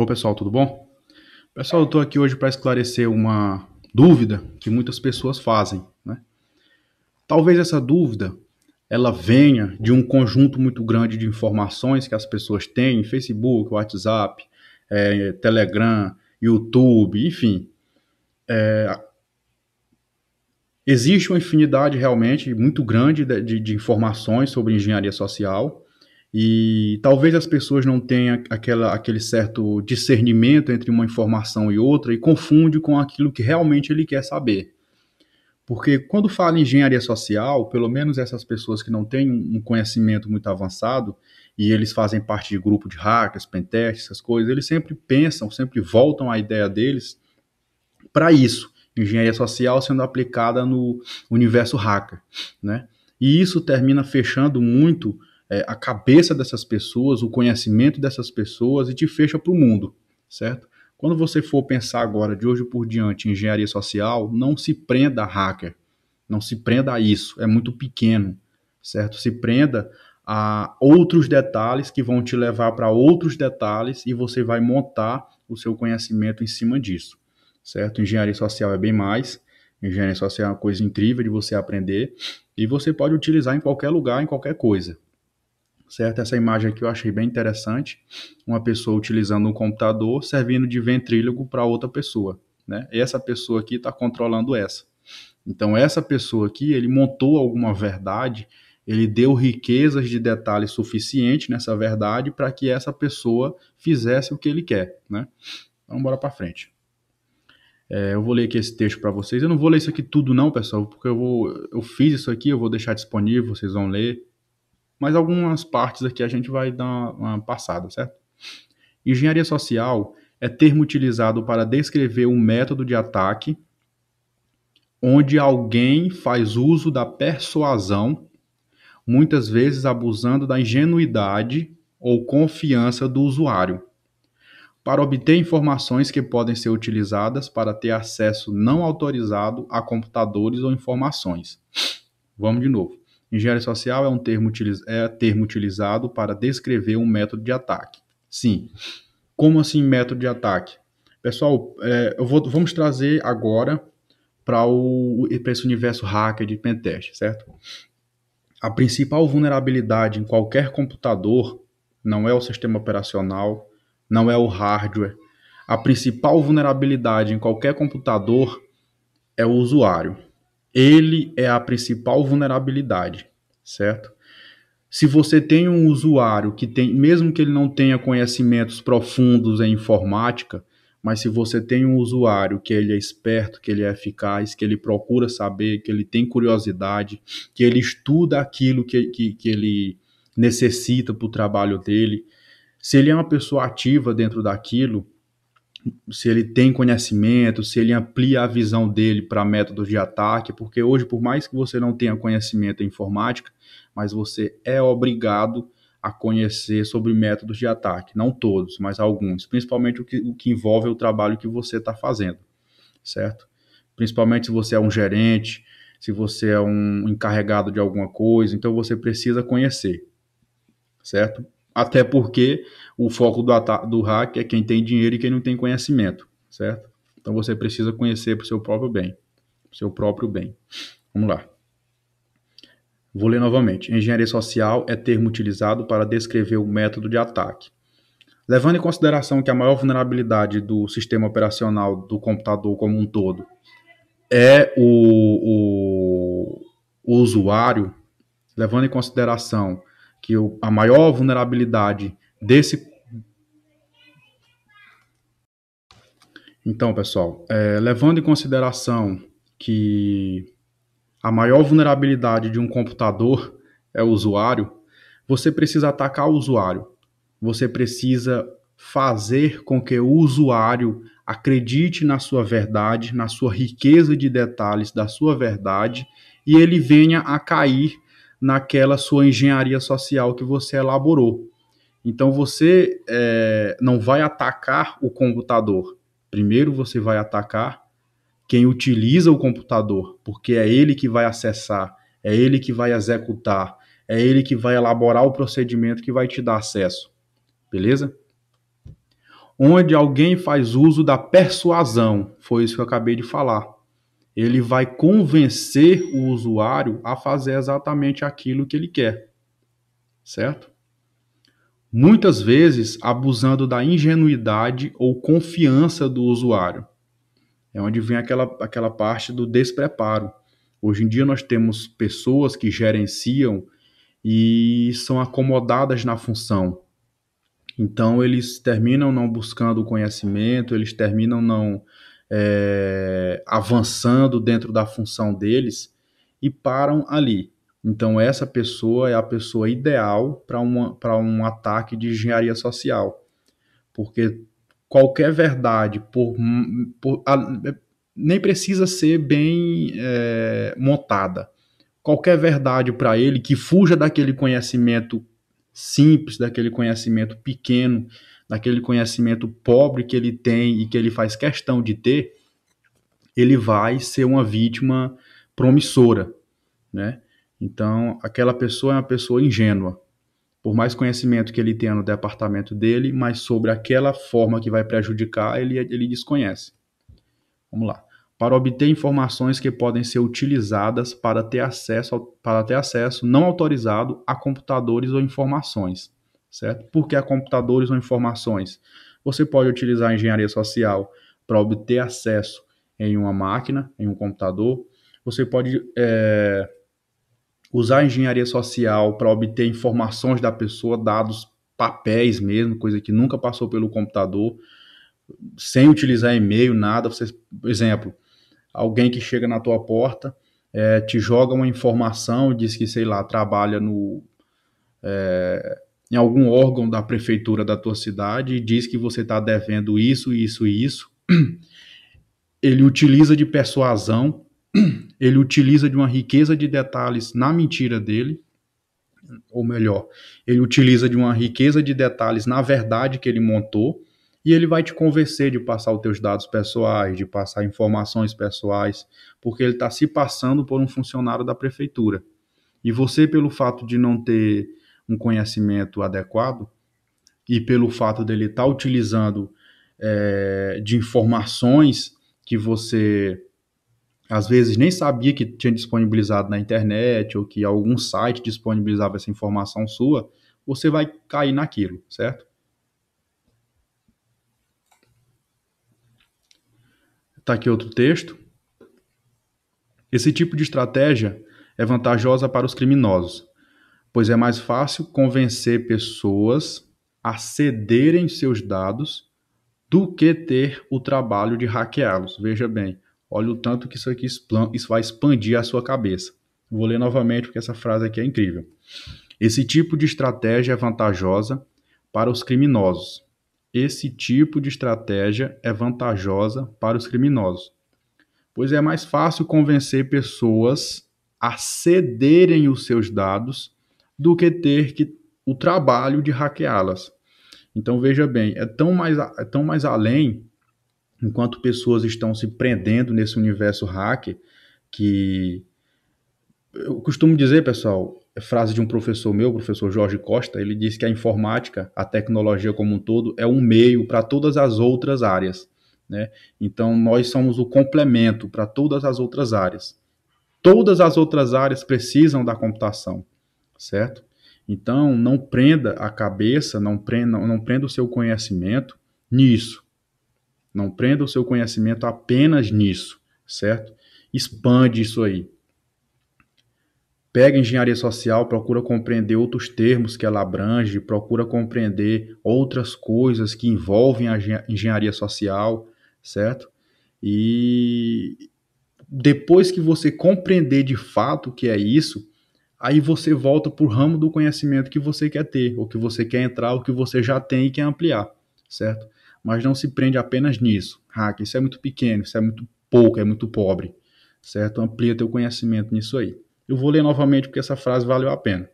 Oi, pessoal, tudo bom? Pessoal, eu estou aqui hoje para esclarecer uma dúvida que muitas pessoas fazem. Né? Talvez essa dúvida ela venha de um conjunto muito grande de informações que as pessoas têm Facebook, WhatsApp, é, Telegram, YouTube, enfim. É, existe uma infinidade realmente muito grande de, de, de informações sobre engenharia social e talvez as pessoas não tenham aquela, aquele certo discernimento entre uma informação e outra e confunde com aquilo que realmente ele quer saber. Porque quando fala em engenharia social, pelo menos essas pessoas que não têm um conhecimento muito avançado e eles fazem parte de grupo de hackers, pentestes, essas coisas, eles sempre pensam, sempre voltam à ideia deles para isso, engenharia social sendo aplicada no universo hacker, né? E isso termina fechando muito é, a cabeça dessas pessoas, o conhecimento dessas pessoas e te fecha para o mundo, certo? Quando você for pensar agora, de hoje por diante, em engenharia social, não se prenda a hacker, não se prenda a isso, é muito pequeno, certo? Se prenda a outros detalhes que vão te levar para outros detalhes e você vai montar o seu conhecimento em cima disso, certo? Engenharia social é bem mais. Engenharia social é uma coisa incrível de você aprender e você pode utilizar em qualquer lugar, em qualquer coisa, certo? Essa imagem aqui eu achei bem interessante, uma pessoa utilizando um computador servindo de ventrílogo para outra pessoa, né? E essa pessoa aqui está controlando essa. Então essa pessoa aqui, ele montou alguma verdade, ele deu riquezas de detalhes suficiente nessa verdade para que essa pessoa fizesse o que ele quer, né? Então bora para frente. É, eu vou ler aqui esse texto para vocês. Eu não vou ler isso aqui tudo não, pessoal, porque eu vou, eu fiz isso aqui, eu vou deixar disponível, vocês vão ler mas algumas partes aqui a gente vai dar uma passada, certo? Engenharia social é termo utilizado para descrever um método de ataque onde alguém faz uso da persuasão, muitas vezes abusando da ingenuidade ou confiança do usuário, para obter informações que podem ser utilizadas para ter acesso não autorizado a computadores ou informações. Vamos de novo. Engenharia social é um termo, é termo utilizado para descrever um método de ataque. Sim. Como assim método de ataque? Pessoal, é, eu vou, vamos trazer agora para esse universo hacker de pentest, certo? A principal vulnerabilidade em qualquer computador não é o sistema operacional, não é o hardware. A principal vulnerabilidade em qualquer computador é o usuário. Ele é a principal vulnerabilidade, certo? Se você tem um usuário que tem, mesmo que ele não tenha conhecimentos profundos em informática, mas se você tem um usuário que ele é esperto, que ele é eficaz, que ele procura saber, que ele tem curiosidade, que ele estuda aquilo que, que, que ele necessita para o trabalho dele, se ele é uma pessoa ativa dentro daquilo, se ele tem conhecimento, se ele amplia a visão dele para métodos de ataque, porque hoje, por mais que você não tenha conhecimento em informática, mas você é obrigado a conhecer sobre métodos de ataque, não todos, mas alguns, principalmente o que, o que envolve o trabalho que você está fazendo, certo? Principalmente se você é um gerente, se você é um encarregado de alguma coisa, então você precisa conhecer, certo? até porque o foco do, do hack é quem tem dinheiro e quem não tem conhecimento, certo? Então você precisa conhecer para o seu próprio bem, seu próprio bem. Vamos lá. Vou ler novamente. Engenharia social é termo utilizado para descrever o método de ataque. Levando em consideração que a maior vulnerabilidade do sistema operacional do computador como um todo é o, o, o usuário, levando em consideração que o, a maior vulnerabilidade desse. Então, pessoal, é, levando em consideração que a maior vulnerabilidade de um computador é o usuário, você precisa atacar o usuário. Você precisa fazer com que o usuário acredite na sua verdade, na sua riqueza de detalhes da sua verdade e ele venha a cair naquela sua engenharia social que você elaborou. Então você é, não vai atacar o computador. Primeiro você vai atacar quem utiliza o computador, porque é ele que vai acessar, é ele que vai executar, é ele que vai elaborar o procedimento que vai te dar acesso. Beleza? Onde alguém faz uso da persuasão, foi isso que eu acabei de falar ele vai convencer o usuário a fazer exatamente aquilo que ele quer, certo? Muitas vezes abusando da ingenuidade ou confiança do usuário. É onde vem aquela, aquela parte do despreparo. Hoje em dia nós temos pessoas que gerenciam e são acomodadas na função. Então eles terminam não buscando conhecimento, eles terminam não é, avançando dentro da função deles e param ali. Então, essa pessoa é a pessoa ideal para um ataque de engenharia social. Porque qualquer verdade, por, por a, nem precisa ser bem é, montada. Qualquer verdade para ele que fuja daquele conhecimento simples, daquele conhecimento pequeno, daquele conhecimento pobre que ele tem e que ele faz questão de ter, ele vai ser uma vítima promissora, né? Então, aquela pessoa é uma pessoa ingênua. Por mais conhecimento que ele tenha no departamento dele, mas sobre aquela forma que vai prejudicar, ele, ele desconhece. Vamos lá. Para obter informações que podem ser utilizadas para ter acesso, ao, para ter acesso não autorizado a computadores ou informações certo? Porque há computadores ou informações. Você pode utilizar a engenharia social para obter acesso em uma máquina, em um computador. Você pode é, usar a engenharia social para obter informações da pessoa, dados, papéis mesmo, coisa que nunca passou pelo computador, sem utilizar e-mail, nada. Você, por exemplo, alguém que chega na tua porta, é, te joga uma informação, diz que, sei lá, trabalha no. É, em algum órgão da prefeitura da tua cidade e diz que você está devendo isso, isso e isso. Ele utiliza de persuasão, ele utiliza de uma riqueza de detalhes na mentira dele, ou melhor, ele utiliza de uma riqueza de detalhes na verdade que ele montou, e ele vai te convencer de passar os teus dados pessoais, de passar informações pessoais, porque ele está se passando por um funcionário da prefeitura. E você, pelo fato de não ter um conhecimento adequado e pelo fato dele estar tá utilizando é, de informações que você às vezes nem sabia que tinha disponibilizado na internet ou que algum site disponibilizava essa informação sua, você vai cair naquilo, certo? Está aqui outro texto. Esse tipo de estratégia é vantajosa para os criminosos, pois é mais fácil convencer pessoas a cederem seus dados do que ter o trabalho de hackeá-los. Veja bem, olha o tanto que isso aqui isso vai expandir a sua cabeça. Vou ler novamente porque essa frase aqui é incrível. Esse tipo de estratégia é vantajosa para os criminosos. Esse tipo de estratégia é vantajosa para os criminosos, pois é mais fácil convencer pessoas a cederem os seus dados do que ter que o trabalho de hackeá-las. Então veja bem, é tão mais, é tão mais além, enquanto pessoas estão se prendendo nesse universo hack, que eu costumo dizer, pessoal, é frase de um professor meu, professor Jorge Costa, ele disse que a informática, a tecnologia como um todo, é um meio para todas as outras áreas. Né? Então nós somos o complemento para todas as outras áreas. Todas as outras áreas precisam da computação certo? Então, não prenda a cabeça, não prenda, não prenda o seu conhecimento nisso. Não prenda o seu conhecimento apenas nisso, certo? Expande isso aí. Pega engenharia social, procura compreender outros termos que ela abrange, procura compreender outras coisas que envolvem a engenharia social, certo? E depois que você compreender de fato o que é isso, aí você volta para o ramo do conhecimento que você quer ter, ou que você quer entrar, ou que você já tem e quer ampliar, certo? Mas não se prende apenas nisso. Hack, isso é muito pequeno, isso é muito pouco, é muito pobre, certo? Amplia teu conhecimento nisso aí. Eu vou ler novamente porque essa frase valeu a pena.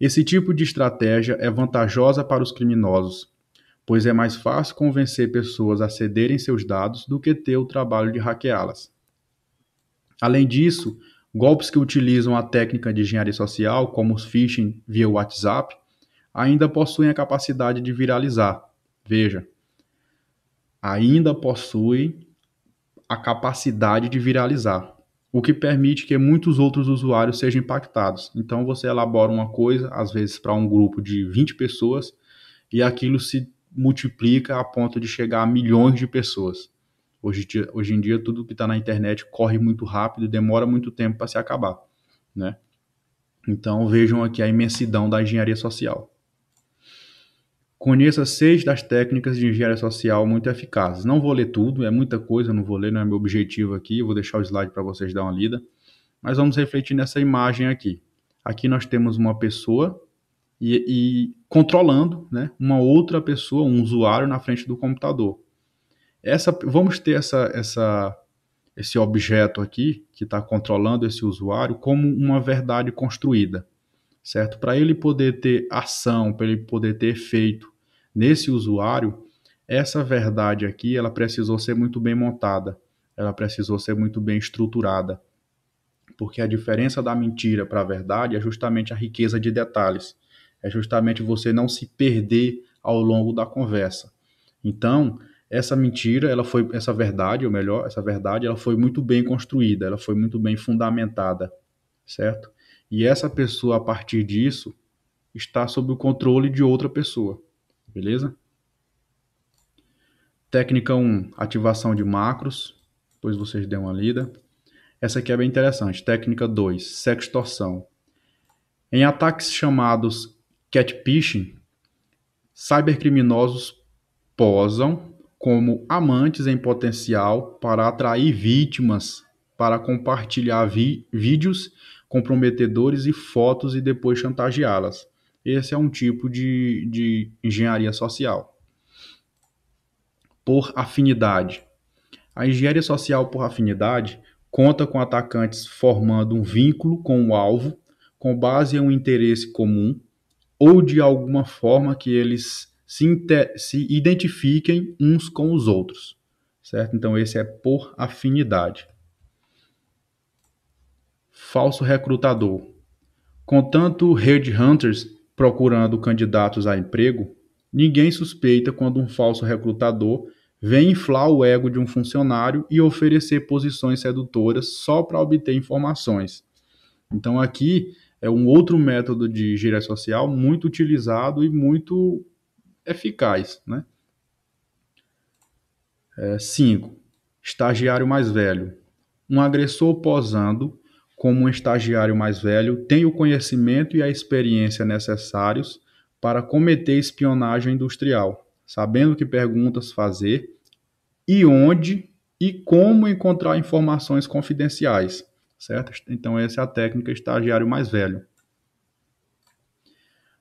Esse tipo de estratégia é vantajosa para os criminosos, pois é mais fácil convencer pessoas a cederem seus dados do que ter o trabalho de hackeá-las. Além disso, Golpes que utilizam a técnica de engenharia social, como os phishing via WhatsApp, ainda possuem a capacidade de viralizar. Veja, ainda possui a capacidade de viralizar, o que permite que muitos outros usuários sejam impactados. Então você elabora uma coisa, às vezes para um grupo de 20 pessoas, e aquilo se multiplica a ponto de chegar a milhões de pessoas. Hoje, hoje em dia, tudo que está na internet corre muito rápido, demora muito tempo para se acabar, né? Então vejam aqui a imensidão da engenharia social. Conheça seis das técnicas de engenharia social muito eficazes. Não vou ler tudo, é muita coisa, não vou ler, não é meu objetivo aqui. vou deixar o slide para vocês dar uma lida. Mas vamos refletir nessa imagem aqui. Aqui nós temos uma pessoa e, e controlando né, uma outra pessoa, um usuário na frente do computador essa, vamos ter essa, essa, esse objeto aqui, que está controlando esse usuário, como uma verdade construída, certo? Para ele poder ter ação, para ele poder ter efeito nesse usuário, essa verdade aqui, ela precisou ser muito bem montada, ela precisou ser muito bem estruturada, porque a diferença da mentira para a verdade é justamente a riqueza de detalhes, é justamente você não se perder ao longo da conversa. Então, essa mentira, ela foi essa verdade, ou melhor, essa verdade, ela foi muito bem construída, ela foi muito bem fundamentada, certo? E essa pessoa a partir disso está sob o controle de outra pessoa. Beleza? Técnica 1, ativação de macros, depois vocês deram uma lida. Essa aqui é bem interessante. Técnica 2, sextorção. Em ataques chamados catfishing, cybercriminosos posam como amantes em potencial para atrair vítimas para compartilhar vídeos comprometedores e fotos e depois chantageá-las. Esse é um tipo de, de engenharia social. Por afinidade. A engenharia social por afinidade conta com atacantes formando um vínculo com o alvo com base em um interesse comum ou de alguma forma que eles se, se identifiquem uns com os outros, certo? Então, esse é por afinidade. Falso recrutador. Contanto headhunters procurando candidatos a emprego, ninguém suspeita quando um falso recrutador vem inflar o ego de um funcionário e oferecer posições sedutoras só para obter informações. Então aqui é um outro método de gíria social muito utilizado e muito eficaz. 5. Né? É, cinco, estagiário mais velho. Um agressor posando como um estagiário mais velho tem o conhecimento e a experiência necessários para cometer espionagem industrial, sabendo que perguntas fazer e onde e como encontrar informações confidenciais, certo? Então essa é a técnica estagiário mais velho.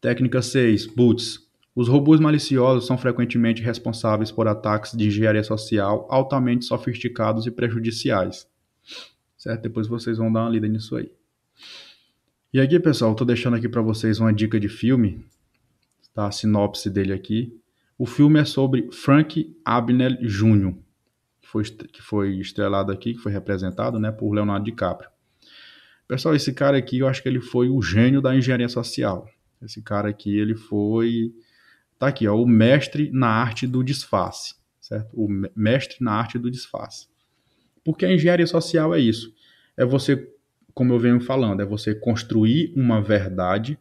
Técnica 6, Boots. Os robôs maliciosos são frequentemente responsáveis por ataques de engenharia social altamente sofisticados e prejudiciais. Certo? Depois vocês vão dar uma lida nisso aí. E aqui, pessoal, estou deixando aqui para vocês uma dica de filme, Está A sinopse dele aqui. O filme é sobre Frank Abner Jr., que foi, que foi estrelado aqui, que foi representado né, por Leonardo DiCaprio. Pessoal, esse cara aqui, eu acho que ele foi o gênio da engenharia social. Esse cara aqui, ele foi Tá aqui, ó, o mestre na arte do disfarce, certo? O mestre na arte do disfarce. Porque a engenharia social é isso. É você, como eu venho falando, é você construir uma verdade,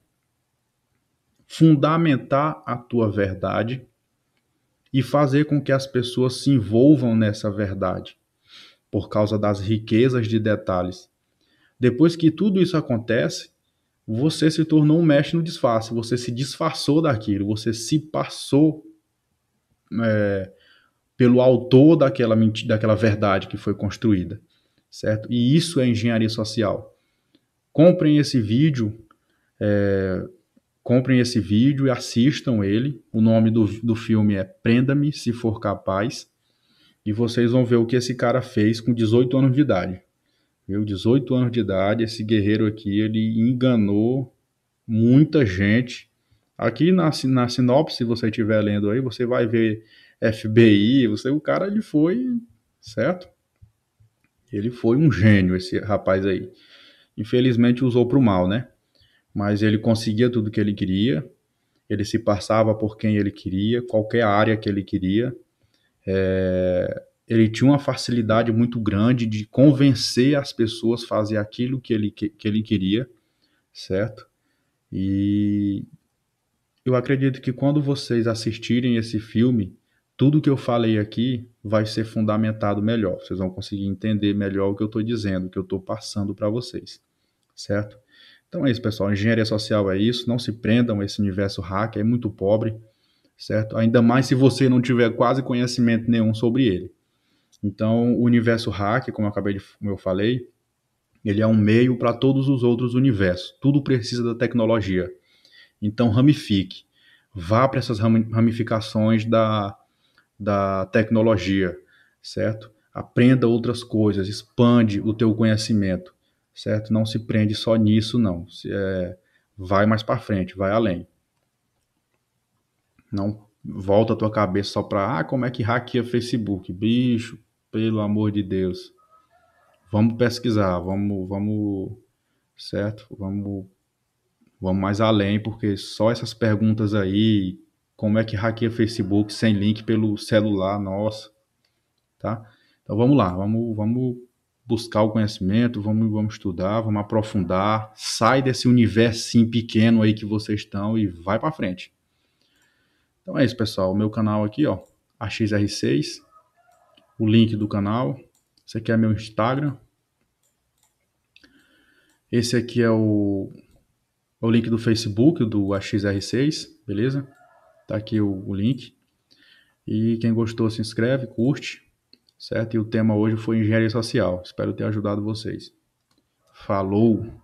fundamentar a tua verdade e fazer com que as pessoas se envolvam nessa verdade por causa das riquezas de detalhes. Depois que tudo isso acontece, você se tornou um mestre no disfarce, você se disfarçou daquilo, você se passou é, pelo autor daquela, daquela verdade que foi construída, certo? E isso é engenharia social. Comprem esse vídeo, é, comprem esse vídeo e assistam ele. O nome do, do filme é Prenda-me se for capaz. E vocês vão ver o que esse cara fez com 18 anos de idade. Viu? 18 anos de idade, esse guerreiro aqui, ele enganou muita gente. Aqui na, na sinopse, se você estiver lendo aí, você vai ver FBI, você, o cara ele foi, certo? Ele foi um gênio, esse rapaz aí. Infelizmente usou para o mal, né? Mas ele conseguia tudo que ele queria, ele se passava por quem ele queria, qualquer área que ele queria. É, ele tinha uma facilidade muito grande de convencer as pessoas a fazer aquilo que ele, que, que ele queria, certo? E eu acredito que quando vocês assistirem esse filme, tudo que eu falei aqui vai ser fundamentado melhor. Vocês vão conseguir entender melhor o que eu estou dizendo, o que eu estou passando para vocês, certo? Então é isso, pessoal. Engenharia social é isso. Não se prendam a esse universo hack, é muito pobre, certo? Ainda mais se você não tiver quase conhecimento nenhum sobre ele. Então, o universo hack, como eu acabei de como eu falei, ele é um meio para todos os outros universos. Tudo precisa da tecnologia. Então, ramifique. Vá para essas ramificações da, da tecnologia, certo? Aprenda outras coisas, expande o teu conhecimento, certo? Não se prende só nisso, não. Se, é, vai mais para frente, vai além. Não volta a tua cabeça só para, ah, como é que hackeia Facebook? Bicho, pelo amor de Deus. Vamos pesquisar, vamos, vamos, certo? Vamos, vamos mais além, porque só essas perguntas aí, como é que hackeia Facebook sem link pelo celular, nossa, tá? Então vamos lá, vamos, vamos buscar o conhecimento, vamos, vamos estudar, vamos aprofundar, sai desse sim pequeno aí que vocês estão e vai para frente. Então é isso, pessoal, o meu canal aqui, ó, AXR6, o link do canal. Esse aqui é meu Instagram. Esse aqui é o, é o link do Facebook, do AXR6, beleza? Tá aqui o, o link. E quem gostou, se inscreve, curte, certo? E o tema hoje foi engenharia social. Espero ter ajudado vocês. Falou!